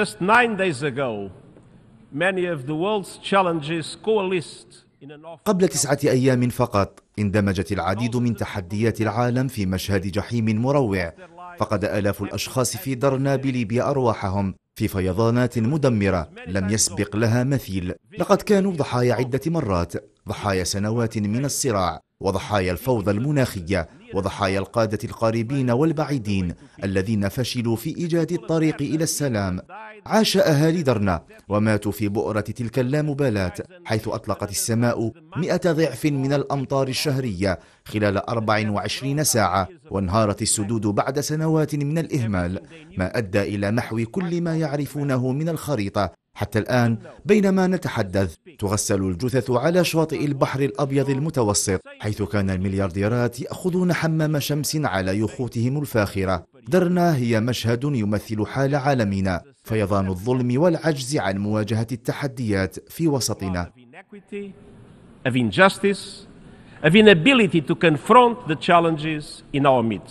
Just nine days ago, many of the world's challenges coalesced. قبل تسعة أيام فقط اندمجت العديد من تحديات العالم في مشهد جحيم مروع فقد آلاف الأشخاص في درنا بليبيا أرواحهم في فيضانات مدمرة لم يسبق لها مثيل لقد كانوا ضحايا عدة مرات ضحايا سنوات من الصراع وضحايا الفوضى المناخية وضحايا القادة القريبين والبعيدين الذين فشلوا في إيجاد الطريق إلى السلام عاش أهالي درنا وماتوا في بؤرة تلك اللامبالاة حيث أطلقت السماء مئة ضعف من الأمطار الشهرية خلال 24 ساعة وانهارت السدود بعد سنوات من الإهمال ما أدى إلى محو كل ما يعرفونه من الخريطة حتى الآن بينما نتحدث تغسل الجثث على شاطئ البحر الأبيض المتوسط حيث كان المليارديرات يأخذون حمام شمس على يخوتهم الفاخرة درنا هي مشهد يمثل حال عالمنا فيضان الظلم والعجز عن مواجهة التحديات في وسطنا of injustice, of inability to confront the challenges in our midst.